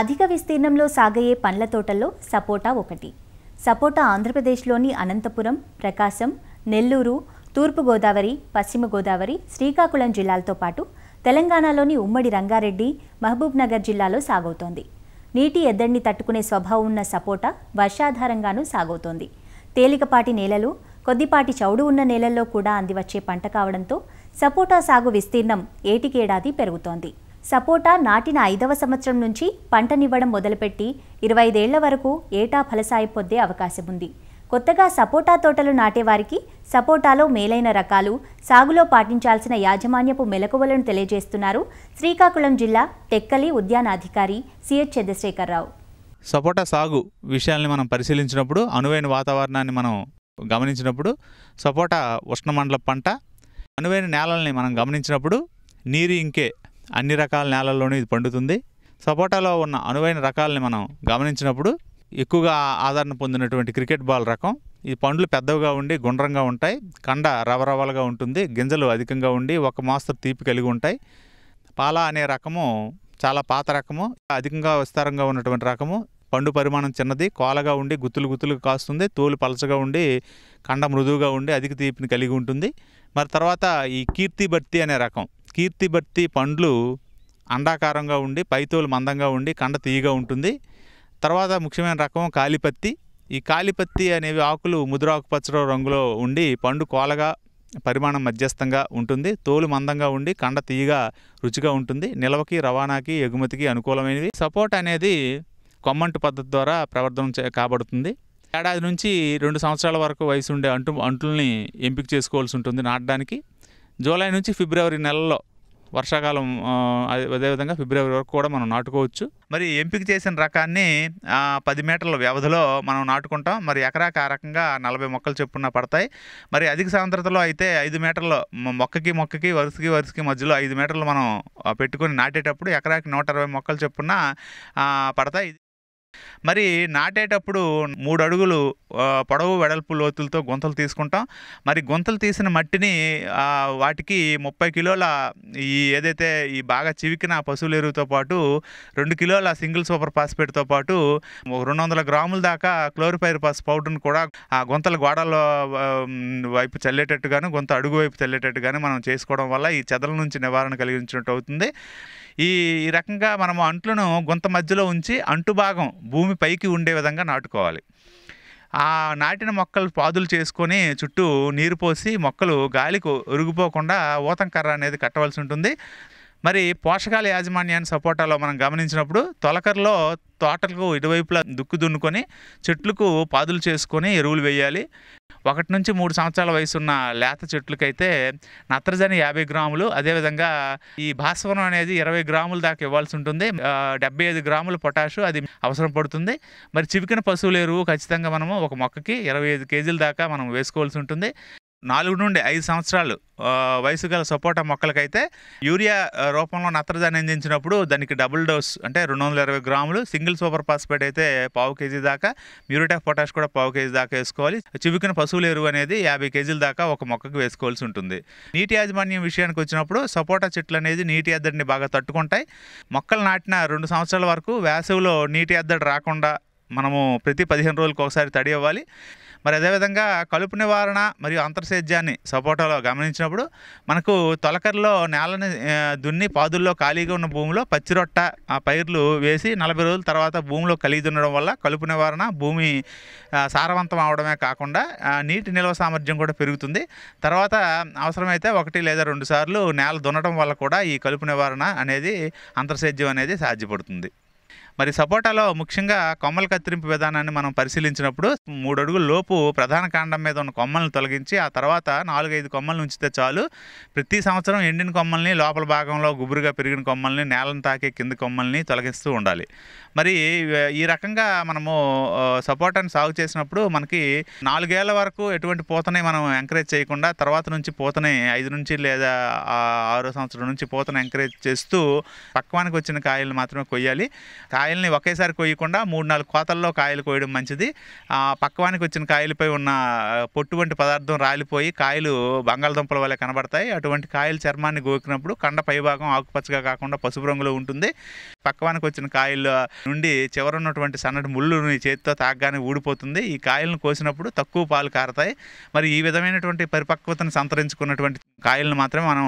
అధిక విస్తీర్ణంలో సాగయ్యే పండ్ల తోటల్లో సపోటా ఒకటి సపోటా ఆంధ్రప్రదేశ్లోని అనంతపురం ప్రకాశం నెల్లూరు తూర్పుగోదావరి పశ్చిమ గోదావరి శ్రీకాకుళం జిల్లాలతో పాటు తెలంగాణలోని ఉమ్మడి రంగారెడ్డి మహబూబ్నగర్ జిల్లాలో సాగవుతోంది నీటి ఎద్దడిని తట్టుకునే స్వభావం ఉన్న సపోటా వర్షాధారంగానూ సాగవుతోంది తేలికపాటి నేలలు కొద్దిపాటి చౌడు ఉన్న నేలల్లో కూడా అందివచ్చే పంట కావడంతో సపోటా సాగు విస్తీర్ణం ఏటికేడాది పెరుగుతోంది సపోటా నాటిన ఐదవ సంవత్సరం నుంచి పంటనివ్వడం మొదలుపెట్టి ఇరవై ఐదేళ్ల వరకు ఏటా ఫలసాయం పొందే అవకాశం ఉంది కొత్తగా సపోటా తోటలు నాటేవారికి సపోటాలో మేలైన రకాలు సాగులో పాటించాల్సిన యాజమాన్యపు మెలకువలను తెలియజేస్తున్నారు శ్రీకాకుళం జిల్లా టెక్కలి ఉద్యానాధికారి సిహెచ్ చంద్రశేఖరరావు సపోటా సాగు విషయాల్ని మనం పరిశీలించినప్పుడు అనువైన వాతావరణాన్ని మనం గమనించినప్పుడు సపోటా ఉష్ణమండల పంట అనువైన నేలల్ని మనం గమనించినప్పుడు నీరు ఇంకే అన్ని రకాల నేలల్లోనూ ఇది పండుతుంది సపోటాలో ఉన్న అనువైన రకాలని మనం గమనించినప్పుడు ఎక్కువగా ఆదరణ పొందినటువంటి క్రికెట్ బాల్ రకం ఈ పండ్లు పెద్దవిగా ఉండి గుండ్రంగా ఉంటాయి కండ రవరవలుగా ఉంటుంది గింజలు అధికంగా ఉండి ఒక మాస్తరు తీపి కలిగి ఉంటాయి పాలా అనే రకము చాలా పాత రకము అధికంగా విస్తారంగా ఉన్నటువంటి రకము పండు పరిమాణం చిన్నది కోలగా ఉండి గుత్తులు గుత్తులు కాస్తుంది తోలు పలచగా ఉండి కండ మృదువుగా ఉండి అధిక తీపిని కలిగి ఉంటుంది మరి తర్వాత ఈ కీర్తి భర్తి అనే రకం కీర్తిబర్తి పండ్లు అండాకారంగా ఉండి పైతోలు మందంగా ఉండి కండ తీయగా ఉంటుంది తర్వాత ముఖ్యమైన రకం కాలిపత్తి ఈ కాలిపత్తి అనేవి ఆకులు ఆకుపచ్చ రంగులో ఉండి పండు కోలగా పరిమాణం మధ్యస్థంగా ఉంటుంది తోలు మందంగా ఉండి కండ తీయగా రుచిగా ఉంటుంది నిల్వకి రవాణాకి ఎగుమతికి అనుకూలమైనవి సపోర్ట్ అనేది కొమ్మంటు పద్ధతి ద్వారా ప్రవర్తన కాబడుతుంది ఏడాది నుంచి రెండు సంవత్సరాల వరకు వయసు ఉండే అంటు అంటుల్ని ఎంపిక చేసుకోవాల్సి ఉంటుంది నాటడానికి జూలై నుంచి ఫిబ్రవరి నెలలో వర్షాకాలం అదేవిధంగా ఫిబ్రవరి వరకు కూడా మనం నాటుకోవచ్చు మరి ఎంపిక చేసిన రకాన్ని పది మీటర్ల వ్యవధిలో మనం నాటుకుంటాం మరి ఎకరాకు ఆ రకంగా నలభై మొక్కలు చెప్పున పడతాయి మరి అధిక సాంద్రతలో అయితే ఐదు మీటర్లు మొక్కకి మొక్కకి వరుసకి వరుసకి మధ్యలో ఐదు మీటర్లు మనం పెట్టుకుని నాటేటప్పుడు ఎకరాకి నూట అరవై మొక్కలు చెప్పున పడతాయి మరి నాటేటప్పుడు మూడు అడుగులు పొడవు వెడల్పు లోతులతో గుంతలు తీసుకుంటాం మరి గుంతలు తీసిన మట్టిని వాటికి ముప్పై కిలోల ఈ ఏదైతే ఈ బాగా చివికిన పశువుల ఎరువుతో పాటు రెండు కిలోల సింగిల్ సూపర్ ఫాస్ఫేట్తో పాటు రెండు వందల గ్రాముల దాకా క్లోరిఫైర్ పాస్ పౌడర్ను కూడా ఆ గుంతల గోడల వైపు చల్లేటట్టుగాను గుంత అడుగు వైపు చల్లేటట్టుగాను మనం చేసుకోవడం వల్ల ఈ చెదల నుంచి నివారణ కలిగించినట్టు అవుతుంది ఈ రకంగా మనము అంట్లను గుంత మధ్యలో ఉంచి అంటు భాగం భూమి పైకి ఉండే విధంగా నాటుకోవాలి ఆ నాటిన మొక్కలు పాదులు చేసుకొని చుట్టూ నీరు పోసి మొక్కలు గాలికి ఒరిగిపోకుండా ఊతం కర్ర అనేది కట్టవలసి ఉంటుంది మరి పోషకాల యాజమాన్యాన్ని సపోటాలో మనం గమనించినప్పుడు తొలకరలో తోటలకు ఇటువైపులా దుక్కు దున్నుకొని చెట్లకు పాదులు చేసుకొని ఎరువులు వేయాలి ఒకటి నుంచి మూడు సంవత్సరాల వయసున్న లేత చెట్లకైతే నత్రజని యాభై గ్రాములు అదేవిధంగా ఈ భాస్వరం అనేది ఇరవై గ్రాముల దాకా ఇవ్వాల్సి ఉంటుంది డెబ్బై ఐదు గ్రాముల పొటాషు అది అవసరం పడుతుంది మరి చివికిన పశువుల ఎరువు ఖచ్చితంగా మనము ఒక మొక్కకి ఇరవై ఐదు కేజీల దాకా మనం వేసుకోవాల్సి ఉంటుంది నాలుగు నుండి ఐదు సంవత్సరాలు వయసు గల సపోటా మొక్కలకైతే యూరియా రూపంలో నత్రజని అందించినప్పుడు దానికి డబుల్ డోస్ అంటే రెండు వందల ఇరవై గ్రాములు సింగిల్ సూపర్ ఫాస్ఫేట్ అయితే పావు కేజీ దాకా మ్యూరేట్ ఆఫ్ పొటాష్ కూడా పావు కేజీ దాకా వేసుకోవాలి చివికిన పశువుల ఎరువు అనేది యాభై కేజీల దాకా ఒక మొక్కకు వేసుకోవాల్సి ఉంటుంది నీటి యాజమాన్యం విషయానికి వచ్చినప్పుడు సపోటా చెట్లు అనేది నీటి ఎద్దడిని బాగా తట్టుకుంటాయి మొక్కలు నాటిన రెండు సంవత్సరాల వరకు వేసవిలో నీటి ఎద్దడి రాకుండా మనము ప్రతి పదిహేను రోజులకు ఒకసారి తడి అవ్వాలి మరి అదేవిధంగా కలుపు నివారణ మరియు అంతర్సేద్యాన్ని సపోటాలో గమనించినప్పుడు మనకు తొలకరిలో నేలని దున్ని పాదుల్లో ఖాళీగా ఉన్న భూమిలో పచ్చిరొట్ట ఆ పైర్లు వేసి నలభై రోజుల తర్వాత భూమిలో కలిగి దున్నడం వల్ల కలుపు నివారణ భూమి సారవంతం అవడమే కాకుండా నీటి నిల్వ సామర్థ్యం కూడా పెరుగుతుంది తర్వాత అవసరమైతే ఒకటి లేదా రెండు సార్లు నేల దున్నడం వల్ల కూడా ఈ కలుపు నివారణ అనేది అంతర్సేద్యం అనేది సాధ్యపడుతుంది మరి సపోటాలో ముఖ్యంగా కొమ్మల కత్తిరింపు విధానాన్ని మనం పరిశీలించినప్పుడు మూడు అడుగుల లోపు ప్రధాన కాండం మీద ఉన్న కొమ్మలను తొలగించి ఆ తర్వాత నాలుగైదు కొమ్మలు ఉంచితే చాలు ప్రతి సంవత్సరం ఎండిన కొమ్మల్ని లోపల భాగంలో గుబురుగా పెరిగిన కొమ్మల్ని నేలను తాకే కింది కొమ్మల్ని తొలగిస్తూ ఉండాలి మరి ఈ రకంగా మనము సపోటాను సాగు చేసినప్పుడు మనకి నాలుగేళ్ల వరకు ఎటువంటి పూతని మనం ఎంకరేజ్ చేయకుండా తర్వాత నుంచి పూతని ఐదు నుంచి లేదా ఆరో సంవత్సరం నుంచి పూతను ఎంకరేజ్ చేస్తూ పక్వానికి వచ్చిన కాయలు మాత్రమే కొయ్యాలి కాయల్ని ఒకేసారి కొయ్యకుండా మూడు నాలుగు కోతల్లో కాయలు కోయడం మంచిది పక్కవానికి వచ్చిన కాయలపై ఉన్న పొట్టు వంటి పదార్థం రాలిపోయి కాయలు బంగాళదుంపల వల్ల కనబడతాయి అటువంటి కాయల చర్మాన్ని గోకినప్పుడు కండ పైభాగం ఆకుపచ్చగా కాకుండా పసుపు రంగులో ఉంటుంది పక్కవానికి వచ్చిన కాయల నుండి ఉన్నటువంటి సన్నటి ముళ్ళుని చేతితో తాగగానే ఊడిపోతుంది ఈ కాయలను కోసినప్పుడు తక్కువ పాలు కారతాయి మరి ఈ విధమైనటువంటి పరిపక్వతను సంతరించుకున్నటువంటి కాయలను మాత్రమే మనం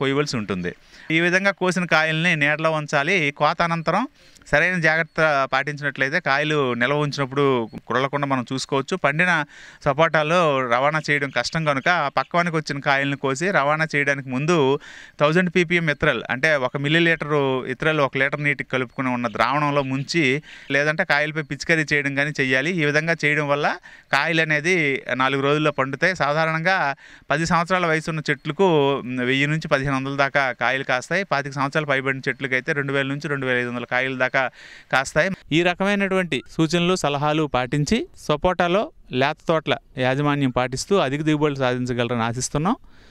కొయ్యవలసి ఉంటుంది ఈ విధంగా కోసిన కాయల్ని నీడలో ఉంచాలి కోత అనంతరం సరైన జాగ్రత్త పాటించినట్లయితే కాయలు నిల్వ ఉంచినప్పుడు కురలకుండా మనం చూసుకోవచ్చు పండిన సపోటాలు రవాణా చేయడం కష్టం కనుక పక్కవానికి వచ్చిన కాయలను కోసి రవాణా చేయడానికి ముందు థౌజండ్ పీపీఎం ఇత్రల్ అంటే ఒక మిల్లీ లీటరు ఇత్రల్ ఒక లీటర్ నీటి నీటికి కలుపుకుని ఉన్న ద్రావణంలో ముంచి లేదంటే కాయలపై పిచికరీ చేయడం కానీ చేయాలి ఈ విధంగా చేయడం వల్ల కాయలు అనేది నాలుగు రోజుల్లో పండుతాయి సాధారణంగా పది సంవత్సరాల వయసు ఉన్న చెట్లకు వెయ్యి నుంచి పదిహేను వందల దాకా కాయలు కాస్తాయి పాతిక సంవత్సరాలు పైబడిన చెట్లకైతే రెండు వేల నుంచి రెండు వేల ఐదు వందల కాయలు దాకా కాస్తాయి ఈ రకమైనటువంటి సూచనలు సలహాలు పాటించి సపోటాలో లేత తోటల యాజమాన్యం పాటిస్తూ అధిక దిగుబడులు సాధించగలరని ఆశిస్తున్నాం